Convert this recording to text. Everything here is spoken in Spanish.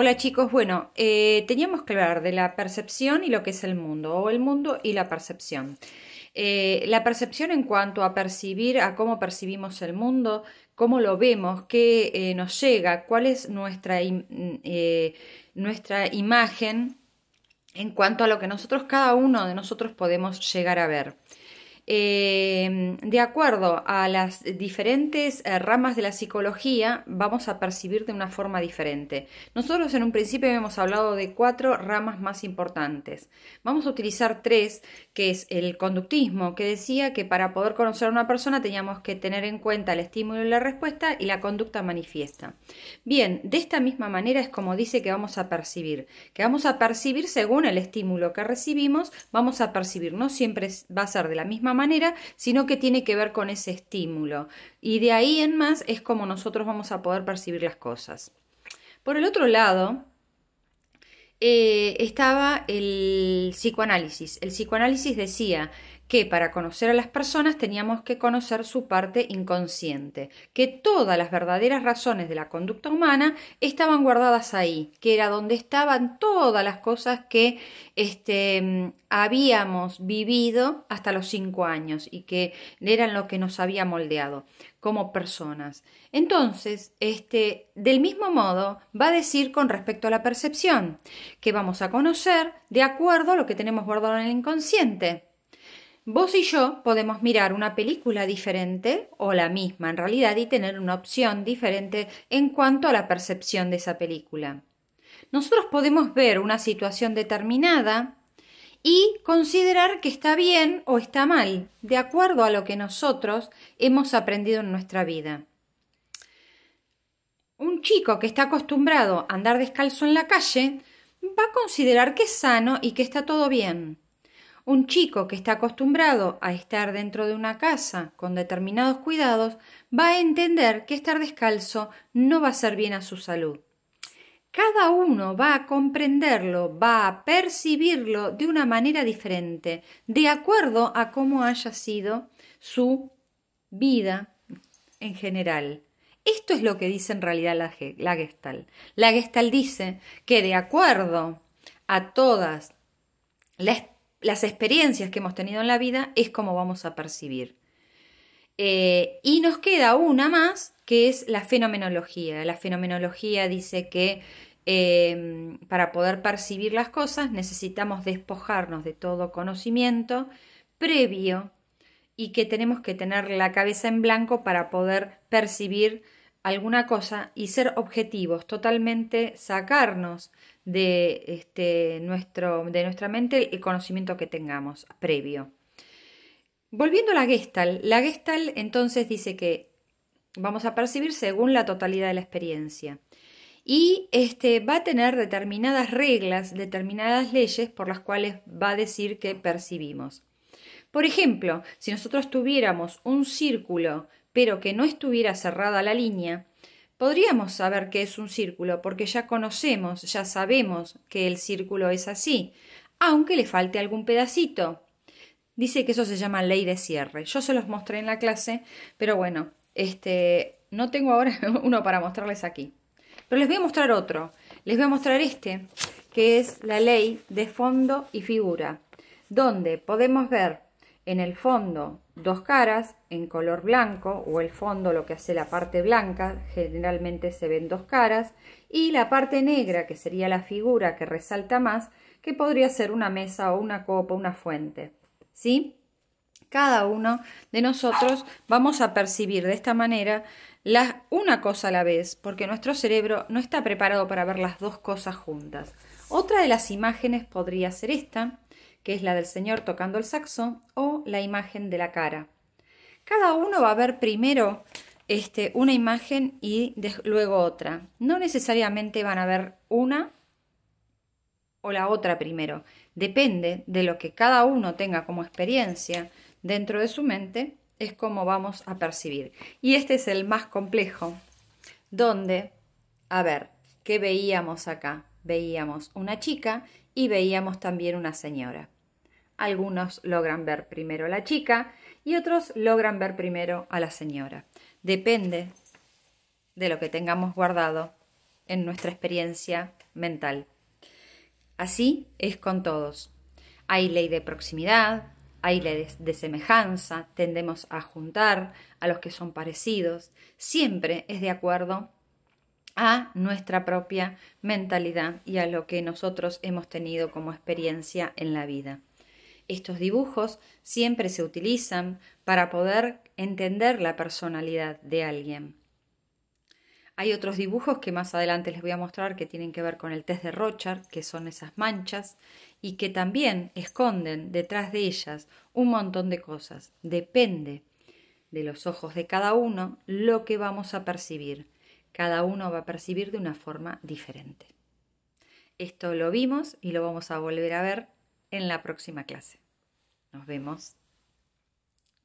Hola chicos, bueno, eh, teníamos que hablar de la percepción y lo que es el mundo, o el mundo y la percepción. Eh, la percepción en cuanto a percibir, a cómo percibimos el mundo, cómo lo vemos, qué eh, nos llega, cuál es nuestra, mm, nuestra imagen en cuanto a lo que nosotros, cada uno de nosotros podemos llegar a ver. Em, de acuerdo a las diferentes eh, ramas de la psicología, vamos a percibir de una forma diferente. Nosotros en un principio hemos hablado de cuatro ramas más importantes. Vamos a utilizar tres, que es el conductismo, que decía que para poder conocer a una persona teníamos que tener en cuenta el estímulo y la respuesta y la conducta manifiesta. Bien, de esta misma manera es como dice que vamos a percibir, que vamos a percibir según el estímulo que recibimos, vamos a percibir, no siempre va a ser de la misma manera, manera, sino que tiene que ver con ese estímulo. Y de ahí en más es como nosotros vamos a poder percibir las cosas. Por el otro lado, eh, estaba el psicoanálisis. El psicoanálisis decía que para conocer a las personas teníamos que conocer su parte inconsciente, que todas las verdaderas razones de la conducta humana estaban guardadas ahí, que era donde estaban todas las cosas que este, mm, habíamos vivido hasta los cinco años y que eran lo que nos había moldeado como personas. Entonces, este, del mismo modo, va a decir con respecto a la percepción, que vamos a conocer de acuerdo a lo que tenemos guardado en el inconsciente. Vos y yo podemos mirar una película diferente o la misma en realidad y tener una opción diferente en cuanto a la percepción de esa película. Nosotros podemos ver una situación determinada y considerar que está bien o está mal, de acuerdo a lo que nosotros hemos aprendido en nuestra vida. Un chico que está acostumbrado a andar descalzo en la calle va a considerar que es sano y que está todo bien. Un chico que está acostumbrado a estar dentro de una casa con determinados cuidados va a entender que estar descalzo no va a ser bien a su salud. Cada uno va a comprenderlo, va a percibirlo de una manera diferente, de acuerdo a cómo haya sido su vida en general. Esto es lo que dice en realidad la, la La Gestalt dice que de acuerdo a todas las las experiencias que hemos tenido en la vida es como vamos a percibir. Eh, y nos queda una más, que es la fenomenología. La fenomenología dice que em, para poder percibir las cosas necesitamos despojarnos de todo conocimiento previo y que tenemos que tener la cabeza en blanco para poder percibir alguna cosa y ser objetivos, totalmente sacarnos de, este, nuestro, de nuestra mente el conocimiento que tengamos previo. Volviendo a la Gestalt, la Gestalt entonces dice que vamos a percibir según la totalidad de la experiencia y este, va a tener determinadas reglas, determinadas leyes por las cuales va a decir que percibimos. Por ejemplo, si nosotros tuviéramos un círculo pero que no estuviera cerrada la línea, podríamos saber que es un círculo, porque ya conocemos, ya sabemos que el círculo es así, aunque le falte algún pedacito. Dice que eso se llama ley de cierre. Yo se los mostré en la clase, pero bueno, este, no tengo ahora uno para mostrarles aquí. Pero les voy a mostrar otro. Les voy a mostrar este, que es la ley de fondo y figura, donde podemos ver en el fondo dos caras en color blanco o el fondo lo que hace la parte blanca generalmente se ven dos caras y la parte negra que sería la figura que resalta más que podría ser una mesa o una copa una fuente ¿sí? cada uno de nosotros vamos a percibir de esta manera las, una cosa a la vez porque nuestro cerebro no está preparado para ver las dos cosas juntas otra de las imágenes podría ser esta que es la del Señor tocando el saxo, o la imagen de la cara. Cada uno va a ver primero este, una imagen y luego otra. No necesariamente van a ver una o la otra primero. Depende de lo que cada uno tenga como experiencia dentro de su mente, es como vamos a percibir. Y este es el más complejo, donde, a ver, ¿qué veíamos acá? veíamos una chica y veíamos también una señora. Algunos logran ver primero a la chica y otros logran ver primero a la señora. Depende de lo que tengamos guardado en nuestra experiencia mental. Así es con todos. Hay ley de proximidad, hay ley de semejanza, tendemos a juntar a los que son parecidos, siempre es de acuerdo a nuestra propia mentalidad y a lo que nosotros hemos tenido como experiencia en la vida. Estos dibujos siempre se utilizan para poder entender la personalidad de alguien. Hay otros dibujos que más adelante les voy a mostrar que tienen que ver con el test de Rochard, que son esas manchas, y que también esconden detrás de ellas un montón de cosas. Depende de los ojos de cada uno lo que vamos a percibir cada uno va a percibir de una forma diferente. Esto lo vimos y lo vamos a volver a ver en la próxima clase. Nos vemos.